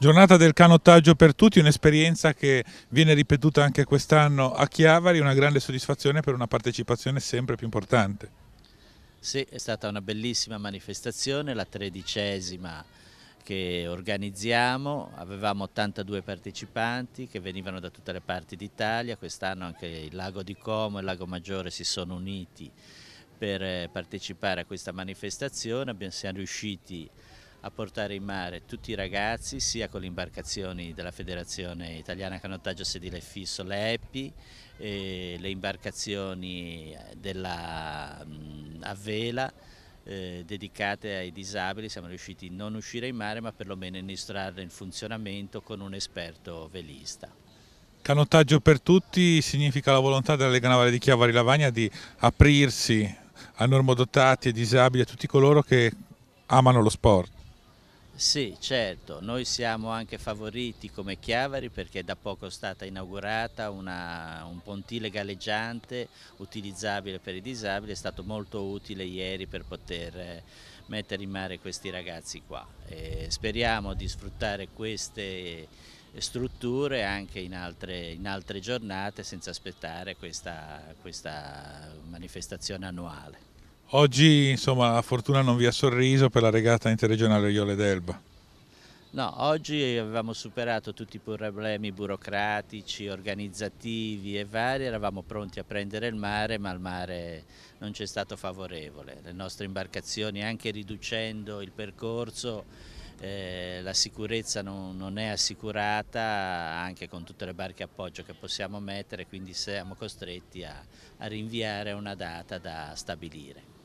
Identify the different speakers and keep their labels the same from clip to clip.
Speaker 1: Giornata del canottaggio per tutti, un'esperienza che viene ripetuta anche quest'anno a Chiavari, una grande soddisfazione per una partecipazione sempre più importante.
Speaker 2: Sì, è stata una bellissima manifestazione, la tredicesima che organizziamo, avevamo 82 partecipanti che venivano da tutte le parti d'Italia, quest'anno anche il lago di Como e il lago Maggiore si sono uniti per eh, partecipare a questa manifestazione, siamo riusciti a a portare in mare tutti i ragazzi sia con le imbarcazioni della Federazione Italiana Canottaggio Sedile Fisso, le EPI, le imbarcazioni eh, della, mm, a vela eh, dedicate ai disabili, siamo riusciti a non uscire in mare ma perlomeno instrarle in funzionamento con un esperto velista.
Speaker 1: Canottaggio per tutti significa la volontà della Lega Navale di Chiavari Lavagna di aprirsi a normodotati e disabili, a tutti coloro che amano lo sport.
Speaker 2: Sì, certo, noi siamo anche favoriti come Chiavari perché da poco è stata inaugurata una, un pontile galleggiante utilizzabile per i disabili, è stato molto utile ieri per poter eh, mettere in mare questi ragazzi qua. E speriamo di sfruttare queste strutture anche in altre, in altre giornate senza aspettare questa, questa manifestazione annuale.
Speaker 1: Oggi insomma la fortuna non vi ha sorriso per la regata interregionale Iole d'Elba.
Speaker 2: No, oggi avevamo superato tutti i problemi burocratici, organizzativi e vari, eravamo pronti a prendere il mare, ma il mare non ci è stato favorevole. Le nostre imbarcazioni, anche riducendo il percorso, eh, la sicurezza non, non, è assicurata anche con tutte le barche appoggio che possiamo mettere, quindi siamo costretti a, a rinviare una data da stabilire.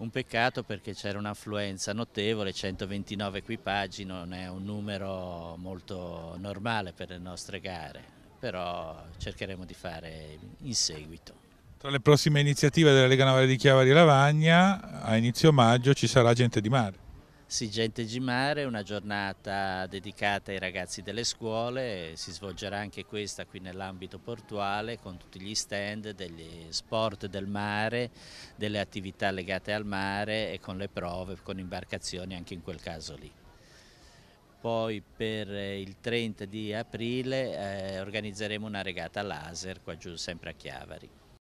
Speaker 2: Un peccato perché c'era un'affluenza notevole, 129 equipaggi non è un numero molto normale per le nostre gare, però cercheremo di fare in seguito.
Speaker 1: Tra le prossime iniziative della Lega Navale di Chiavari e Lavagna, a inizio maggio ci sarà Gente di Mare.
Speaker 2: Sigente Gimare, una giornata dedicata ai ragazzi delle scuole, si svolgerà anche questa qui nell'ambito portuale con tutti gli stand degli sport del mare, delle attività legate al mare e con le prove, con imbarcazioni anche in quel caso lì. Poi per il 30 di aprile eh, organizzeremo una regata laser qua giù sempre a Chiavari.